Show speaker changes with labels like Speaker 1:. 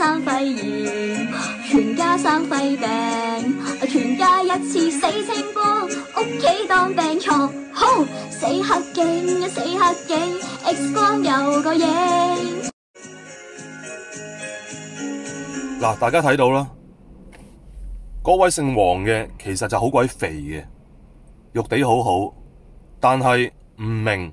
Speaker 1: 生肺炎，全家生肺病，全家一次死清光，屋企当病床。好，死黑影，死黑影，X 光有个影。嗱，大家睇到啦，嗰位姓黄嘅，其实就好鬼肥嘅，肉地好好，但系唔明。